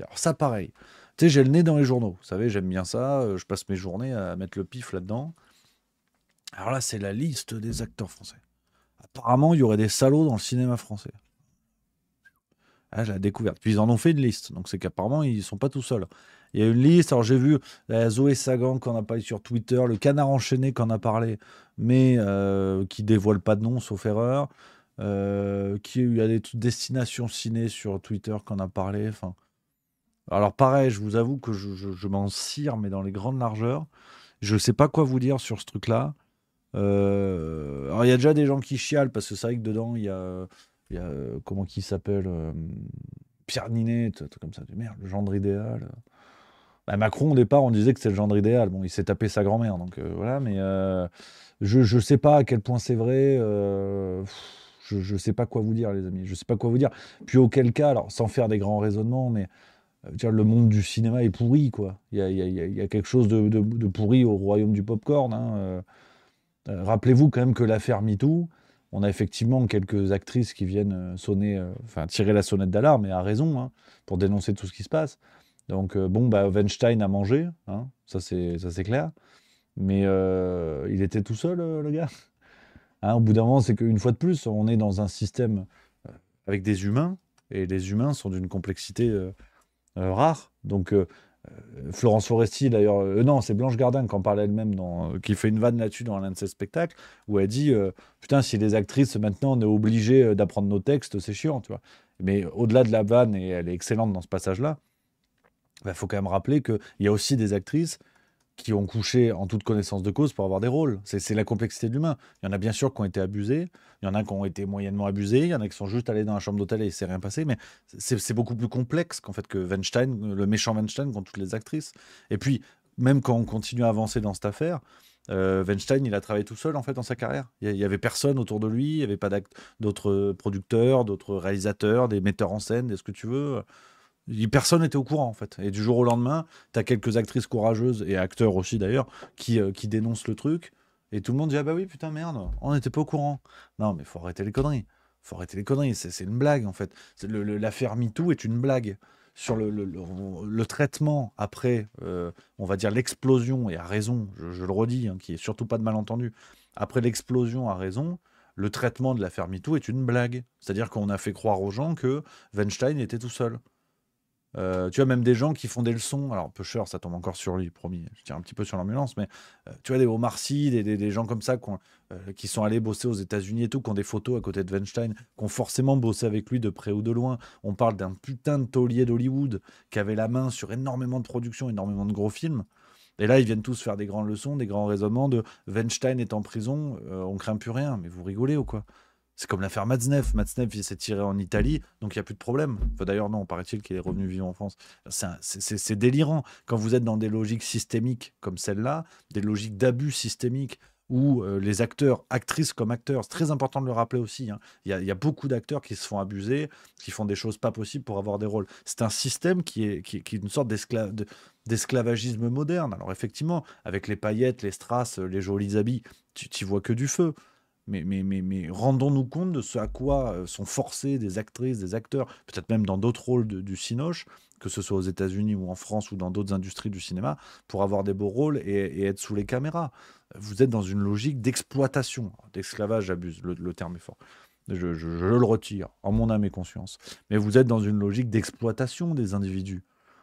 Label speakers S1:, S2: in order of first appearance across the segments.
S1: Alors, ça, pareil. Tu sais, j'ai le nez dans les journaux. Vous savez, j'aime bien ça. Euh, je passe mes journées à mettre le pif là-dedans. Alors là, c'est la liste des acteurs français. Apparemment, il y aurait des salauds dans le cinéma français. Ah, j'ai la découverte. Puis ils en ont fait une liste. Donc c'est qu'apparemment, ils ne sont pas tout seuls. Il y a une liste. Alors j'ai vu Zoé Sagan qu'on a parlé sur Twitter, le canard enchaîné qu'on a parlé, mais qui euh, qui dévoile pas de nom, sauf erreur. Euh, qui, il y a des destinations ciné sur Twitter qu'on a parlé. Enfin, alors pareil, je vous avoue que je, je, m'en cire, mais dans les grandes largeurs. Je ne sais pas quoi vous dire sur ce truc-là. Euh, alors il y a déjà des gens qui chialent, parce que c'est vrai que dedans, il y a... Y a euh, comment qui s'appelle euh, Pierre Ninet, tout comme ça. Merde, le gendre idéal. Bah, Macron, au départ, on disait que c'est le gendre idéal. Bon, il s'est tapé sa grand-mère, donc voilà. Mais je ne sais pas à quel point c'est vrai. je ne sais pas quoi vous dire, les amis. Je ne sais pas quoi vous dire. Puis auquel cas, alors sans faire des grands raisonnements, mais euh, le monde du cinéma est pourri, quoi. Il y a, quelque chose de, pourri au royaume du popcorn. Hein. Euh. Euh, rappelez-vous quand même que l'affaire MeToo, on a effectivement quelques actrices qui viennent sonner, enfin tirer la sonnette d'alarme, et à raison, hein, pour dénoncer tout ce qui se passe. Donc bon, bah, Weinstein a mangé, hein, ça c'est clair. Mais il était tout seul, le gars. Hein, au bout d'un moment, c'est qu'une fois de plus, on est dans un système avec des humains, et les humains sont d'une complexité euh, rare, Donc, euh, euh, Florence Foresti, d'ailleurs, non, c'est Blanche Gardin qui en parle elle-même, qui fait une vanne là-dessus dans l'un de ses spectacles, où elle dit Putain, si les actrices maintenant on est obligé d'apprendre nos textes, c'est chiant, tu vois. Mais au-delà de la vanne, et elle est excellente dans ce passage-là, il bah, faut quand même rappeler qu'il y a aussi des actrices qui ont couché en toute connaissance de cause pour avoir des rôles. C'est la complexité de l'humain. Il y en a bien sûr qui ont été abusés, il y en a qui ont été moyennement abusés, il y en a qui sont juste allés dans la chambre d'hôtel et il s'est rien passé, mais c'est beaucoup plus complexe qu'en fait que Weinstein, le méchant Weinstein qu'ont toutes les actrices. Et puis, même quand on continue à avancer dans cette affaire, euh, Weinstein, il a travaillé tout seul en fait dans sa carrière. Il n'y avait personne autour de lui, il n'y avait pas d'autres producteurs, d'autres réalisateurs, des metteurs en scène, des ce que tu veux. Personne n'était au courant en fait. Et du jour au lendemain, tu as quelques actrices courageuses et acteurs aussi d'ailleurs euh, qui, dénoncent le truc. Et tout le monde dit Ah bah oui, putain, merde, on n'était pas au courant. Non, mais faut arrêter les conneries. Faut arrêter les conneries. C'est une blague en fait. L'affaire MeToo est une blague sur le, traitement après, euh, on va dire l'explosion, et à raison, je, le redis, hein, qui est surtout pas de malentendu, après l'explosion à raison, le traitement de l'affaire MeToo est une blague. C'est-à-dire qu'on a fait croire aux gens que Weinstein était tout seul. Euh, tu as même des gens qui font des leçons. Alors, Pusher, ça tombe encore sur lui, promis. Je tiens un petit peu sur l'ambulance, mais euh, tu vois, des Omar Sy, des, gens comme ça euh, qui, sont allés bosser aux États-Unis et tout, qui ont des photos à côté de Weinstein, qui ont forcément bossé avec lui de près ou de loin. On parle d'un putain de taulier d'Hollywood qui avait la main sur énormément de productions, énormément de gros films. Et là, ils viennent tous faire des grandes leçons, des grands raisonnements de Weinstein est en prison, on craint plus rien. Mais vous rigolez ou quoi c'est comme l'affaire Matzneff. Matzneff, il s'est tiré en Italie, donc il n'y a plus de problème. D'ailleurs, non, paraît-il qu'il est revenu vivant en France. C'est délirant. Quand vous êtes dans des logiques systémiques comme celle-là, des logiques d'abus systémiques, où euh, les acteurs, actrices comme acteurs, c'est très important de le rappeler aussi, hein, il, y a, beaucoup d'acteurs qui se font abuser, qui font des choses pas possibles pour avoir des rôles. C'est un système qui est, une sorte d'esclavagisme moderne. Alors effectivement, avec les paillettes, les strass, les jolis habits, tu n'y vois que du feu. Mais, mais, mais, rendons-nous compte de ce à quoi euh, sont forcés des actrices, des acteurs, peut-être même dans d'autres rôles du cinoche, que ce soit aux États-Unis ou en France ou dans d'autres industries du cinéma, pour avoir des beaux rôles et, être sous les caméras. Vous êtes dans une logique d'exploitation, d'esclavage, j'abuse, le, terme est fort. Je, le retire, en mon âme et conscience. Mais vous êtes dans une logique d'exploitation des individus.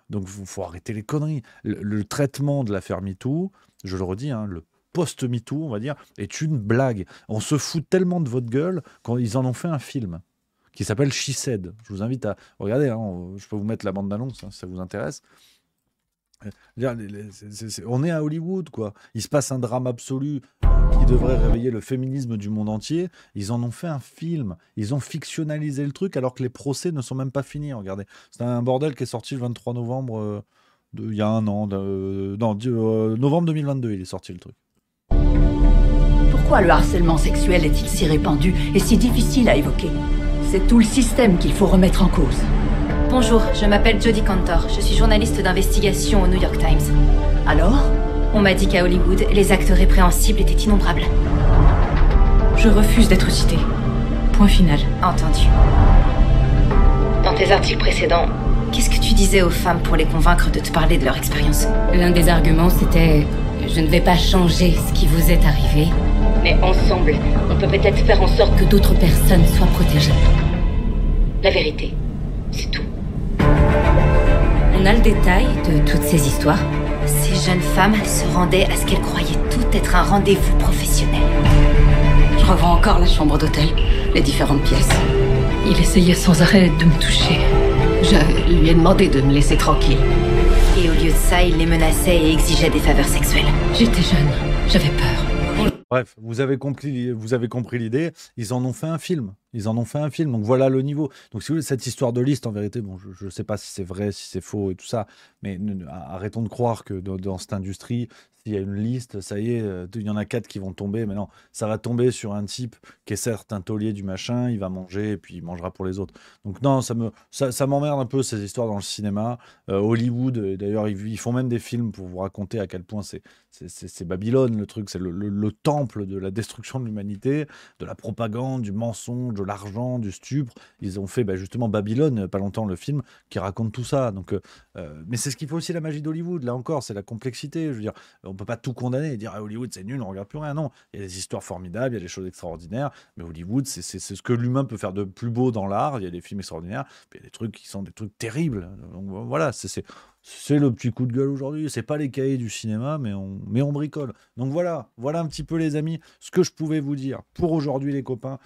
S1: Donc, il faut arrêter les conneries. Le, traitement de l'affaire MeToo, je le redis, hein, le post-MeToo, on va dire, est une blague. On se fout tellement de votre gueule quand ils en ont fait un film qui s'appelle She Said. Je vous invite à regarder, hein. je peux vous mettre la bande d'annonce hein, si ça vous intéresse. Euh, on est à Hollywood, quoi. Il se passe un drame absolu euh, qui devrait réveiller le féminisme du monde entier. Ils en ont fait un film. Ils ont fictionnalisé le truc alors que les procès ne sont même pas finis. Regardez, c'est un bordel qui est sorti le 23 novembre, euh, de, il y a un an. non, novembre 2022, il est sorti le truc.
S2: Pourquoi le harcèlement sexuel est-il si répandu et si difficile à évoquer C'est tout le système qu'il faut remettre en cause. Bonjour, je m'appelle Jodie Cantor. Je suis journaliste d'investigation au New York Times. Alors On m'a dit qu'à Hollywood, les actes répréhensibles étaient innombrables. Je refuse d'être citée. Point final. Entendu. Dans tes articles précédents, qu'est-ce que tu disais aux femmes pour les convaincre de te parler de leur expérience L'un des arguments, c'était je ne vais pas changer ce qui vous est arrivé, mais ensemble, on peut peut-être faire en sorte que d'autres personnes soient protégées. La vérité, c'est tout. On a le détail de toutes ces histoires. Ces jeunes femmes se rendaient à ce qu'elles croyaient tout être un rendez-vous professionnel. Je revois encore la chambre d'hôtel, les différentes pièces. Il essayait sans arrêt de me toucher. Je lui ai demandé de me laisser tranquille. Et au lieu de ça, il les menaçait et exigeait des faveurs sexuelles. J'étais jeune,
S1: j'avais peur. Bref, vous avez compris, compris l'idée. Ils en ont fait un film. Ils en ont fait un film, donc voilà le niveau. Donc, si vous voulez, cette histoire de liste, en vérité, bon, je ne sais pas si c'est vrai, si c'est faux et tout ça, mais arrêtons de croire que dans, cette industrie, s'il y a une liste, ça y est, euh, il y en a quatre qui vont tomber, mais non, ça va tomber sur un type qui est certes un taulier du machin, il va manger et puis il mangera pour les autres. Donc, non, ça me, ça, m'emmerde un peu ces histoires dans le cinéma. Euh, Hollywood, euh, d'ailleurs, ils, font même des films pour vous raconter à quel point c'est, c'est, Babylone, le truc, c'est le temple de la destruction de l'humanité, de la propagande, du mensonge l'argent, du stupre. Ils ont fait bah, justement Babylone, euh, pas longtemps le film, qui raconte tout ça. Donc, euh, euh, mais c'est ce qui fait aussi la magie d'Hollywood, là encore, c'est la complexité. Je veux dire, on peut pas tout condamner et dire à ah, Hollywood c'est nul, on regarde plus rien. Non, il y a des histoires formidables, il y a des choses extraordinaires, mais Hollywood c'est ce que l'humain peut faire de plus beau dans l'art. Il y a des films extraordinaires, il y a des trucs qui sont des trucs terribles. Donc voilà, c'est c'est le petit coup de gueule aujourd'hui. C'est pas les cahiers du cinéma, mais on, mais on bricole. Donc voilà, voilà un petit peu les amis, ce que je pouvais vous dire pour aujourd'hui les copains.